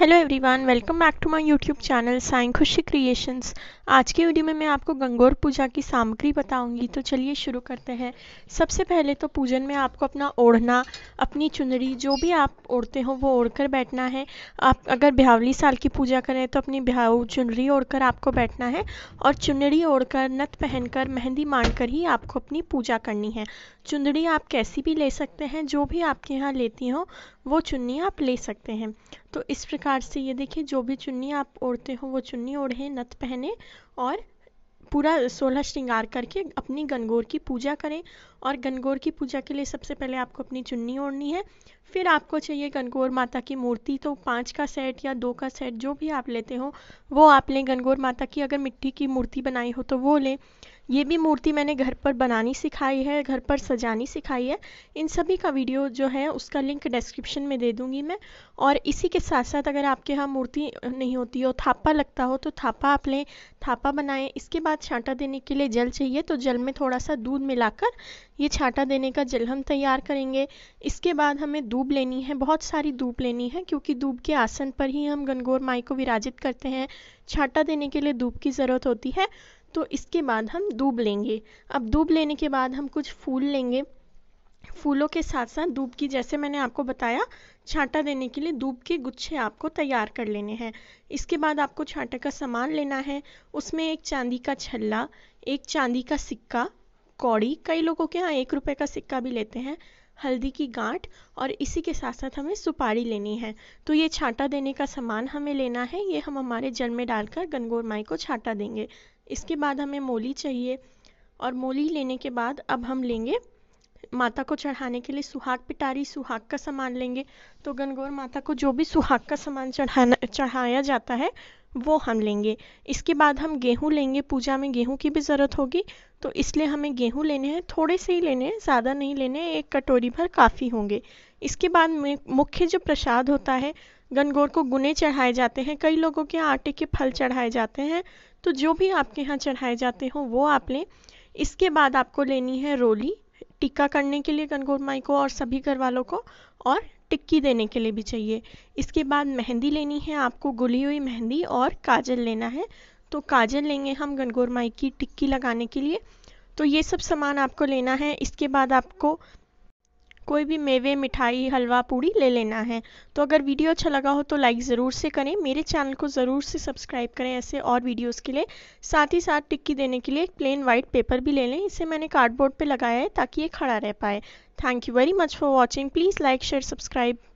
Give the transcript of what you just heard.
hello everyone welcome back to my YouTube channel साइन Khushi creations आज की वीडियो में मैं आपको गंगौर पूजा की सामग्री बताऊंगी तो चलिए शुरू करते हैं सबसे पहले तो पूजन में आपको अपना ओढ़ना अपनी चुनरी जो भी आप ओढ़ते हो वो ओढ़कर बैठना है आप अगर ब्यावली साल की पूजा करें तो अपनी ब्याव चुनरी ओढ़कर आपको बैठना है और चुनरी ओढ़कर नत पहनकर मेहंदी कर ही आपको अपनी पूजा करनी है चुनरी आप कैसी भी ले सकते हैं जो भी आपके यहाँ लेती हो वो चुन्नी आप ले सकते हैं तो इस प्रकार प्रकार से ये देखिए जो भी चुन्नी आप ओढ़ते हो वो चुन्नी ओढ़े नथ पहने और पूरा सोलह श्रृंगार करके अपनी गनगौर की पूजा करें और गनगौर की पूजा के लिए सबसे पहले आपको अपनी चुन्नी ओढ़नी है फिर आपको चाहिए गनगौर माता की मूर्ति तो पाँच का सेट या दो का सेट जो भी आप लेते हो वो आप लें गनगौर माता की अगर मिट्टी की मूर्ति बनाई हो तो वो लें ये भी मूर्ति मैंने घर पर बनानी सिखाई है घर पर सजानी सिखाई है इन सभी का वीडियो जो है उसका लिंक डिस्क्रिप्शन में दे दूंगी मैं और इसी के साथ साथ अगर आपके यहाँ मूर्ति नहीं होती हो थापा लगता हो तो थापा आप लें थापा बनाएं इसके बाद छाटा देने के लिए जल चाहिए तो जल में थोड़ा सा दूध मिलाकर ये छाटा देने का जल हम तैयार करेंगे इसके बाद हमें दूब लेनी है बहुत सारी दूब लेनी है क्योंकि दूब के आसन पर ही हम गनगौर माई को विराजित करते हैं छाटा देने के लिए दूब की ज़रूरत होती है तो इसके बाद हम दूब लेंगे अब दूब लेने के बाद हम कुछ फूल लेंगे फूलों के साथ साथ दूब की जैसे मैंने आपको बताया छाटा देने के लिए दूब के गुच्छे आपको तैयार कर लेने हैं इसके बाद आपको छाटा का सामान लेना है उसमें एक चांदी का छल्ला एक चांदी का सिक्का कौड़ी कई लोगों के यहाँ एक रुपए का सिक्का भी लेते हैं हल्दी की गांठ और इसी के साथ साथ हमें सुपारी लेनी है तो ये छाटा देने का सामान हमें लेना है ये हम हमारे जल में डालकर गनगौर माई को छाटा देंगे इसके बाद हमें मोली चाहिए और मोली लेने के बाद अब हम लेंगे माता को चढ़ाने के लिए सुहाग पिटारी सुहाग का सामान लेंगे तो गनगौर माता को जो भी सुहाग का सामान चढ़ाना चढ़ाया जाता है वो हम लेंगे इसके बाद हम गेहूँ लेंगे पूजा में गेहूँ की भी ज़रूरत होगी तो इसलिए हमें गेहूँ लेने हैं थोड़े से ही लेने हैं ज़्यादा नहीं लेने हैं एक कटोरी भर काफ़ी होंगे इसके बाद मुख्य जो प्रसाद होता है गनगौर को गुने चढ़ाए जाते हैं कई लोगों के आटे के फल चढ़ाए जाते हैं तो जो भी आपके यहाँ चढ़ाए जाते हों वो आप लें इसके बाद आपको लेनी है रोली टीका करने के लिए गनगौर माई को और सभी घर वालों को और टिक्की देने के लिए भी चाहिए इसके बाद मेहंदी लेनी है आपको गुली हुई मेहंदी और काजल लेना है तो काजल लेंगे हम गनगौर माई की टिक्की लगाने के लिए तो ये सब सामान आपको लेना है इसके बाद आपको कोई भी मेवे मिठाई हलवा पूड़ी ले लेना है तो अगर वीडियो अच्छा लगा हो तो लाइक ज़रूर से करें मेरे चैनल को ज़रूर से सब्सक्राइब करें ऐसे और वीडियोस के लिए साथ ही साथ टिक्की देने के लिए एक प्लेन वाइट पेपर भी ले लें इसे मैंने कार्डबोर्ड पे लगाया है ताकि ये खड़ा रह पाए thank you very much for watching please like share subscribe